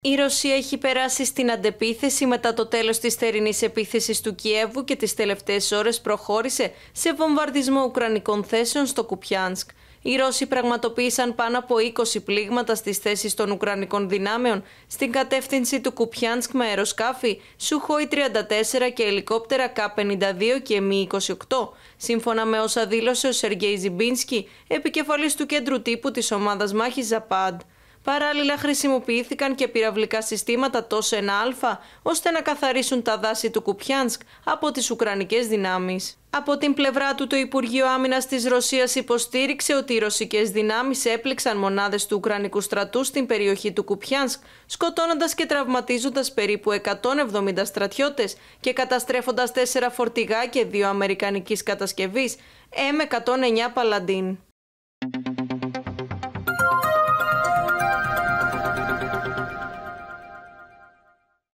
Η Ρωσία έχει περάσει στην αντεπίθεση μετά το τέλος της θερινής επίθεσης του Κιέβου και τις τελευταίες ώρες προχώρησε σε βομβαρδισμό ουκρανικών θέσεων στο Κουπιάνσκ. Οι Ρώσοι πραγματοποίησαν πάνω από 20 πλήγματα στις θέσεις των Ουκρανικών δυνάμεων στην κατεύθυνση του Κουπιάνσκ με αεροσκάφη Σουχόι 34 και ελικόπτερα K52 και Mi-28, σύμφωνα με όσα δήλωσε ο Σεργέι Ζιμπίνσκι, επικεφαλής του κέντρου τύπου της ομάδας μάχης Ζαπάντ. Παράλληλα χρησιμοποιήθηκαν και πυραυλικά συστήματα ένα 1α, ώστε να καθαρίσουν τα δάση του Κουπιάνσκ από τις Ουκρανικές δυνάμεις. Από την πλευρά του, το Υπουργείο Άμυνας της Ρωσίας υποστήριξε ότι οι ρωσικές δυνάμεις έπληξαν μονάδες του Ουκρανικού στρατού στην περιοχή του Κουπιάνσκ, σκοτώνοντας και τραυματίζοντας περίπου 170 στρατιώτες και καταστρέφοντας τέσσερα φορτηγά και δύο αμερικανικής κατασκευής M109 Παλαντίν.